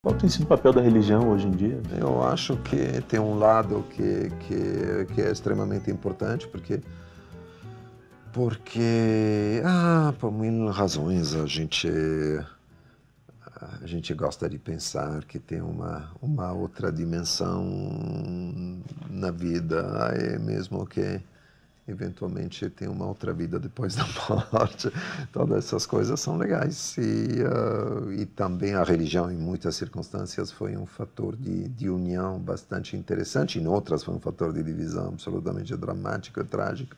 Qual tem sido o papel da religião hoje em dia? Eu acho que tem um lado que, que, que é extremamente importante, porque, porque ah, por mil razões a gente, a gente gosta de pensar que tem uma, uma outra dimensão na vida, é mesmo que eventualmente tem uma outra vida depois da morte. Todas essas coisas são legais. E, uh, e também a religião, em muitas circunstâncias, foi um fator de, de união bastante interessante, em outras, foi um fator de divisão absolutamente dramático e trágico.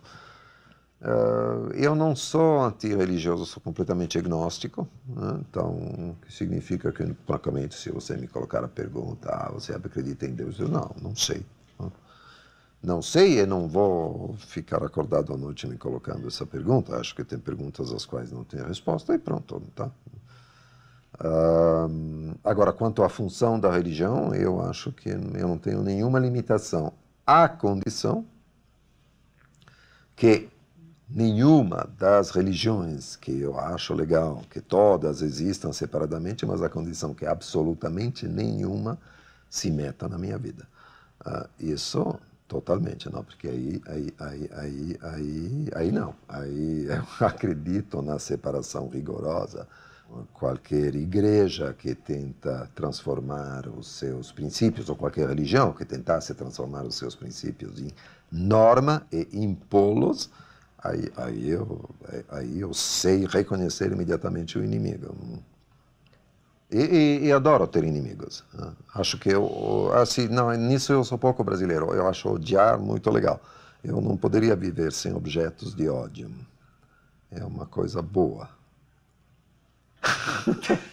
Uh, eu não sou antirreligioso, sou completamente agnóstico, né? então que significa que, praticamente, se você me colocar a pergunta, ah, você acredita em Deus? Eu não, não sei. Não sei, eu não vou ficar acordado à noite me colocando essa pergunta. Acho que tem perguntas às quais não tem resposta e pronto, tá? Uh, agora, quanto à função da religião, eu acho que eu não tenho nenhuma limitação, à condição que nenhuma das religiões que eu acho legal, que todas existam separadamente, mas à condição que absolutamente nenhuma se meta na minha vida. Uh, isso Totalmente, não, porque aí, aí, aí, aí, aí, aí não. Aí eu acredito na separação rigorosa. Qualquer igreja que tenta transformar os seus princípios, ou qualquer religião que tentasse transformar os seus princípios em norma e impô-los, aí, aí, eu, aí eu sei reconhecer imediatamente o inimigo. E, e, e, adoro ter inimigos. Né? Acho que eu, assim, não, nisso eu sou pouco brasileiro. Eu acho odiar muito legal. Eu não poderia viver sem objetos de ódio. É uma coisa boa.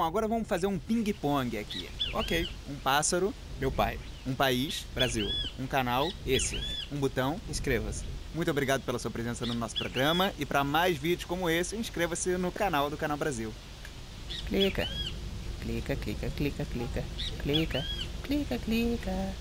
bom, agora vamos fazer um ping-pong aqui. Ok, um pássaro, meu pai. Um país, Brasil. Um canal, esse. Um botão, inscreva-se. Muito obrigado pela sua presença no nosso programa e para mais vídeos como esse, inscreva-se no canal do Canal Brasil. Clica, clica, clica, clica, clica, clica, clica, clica.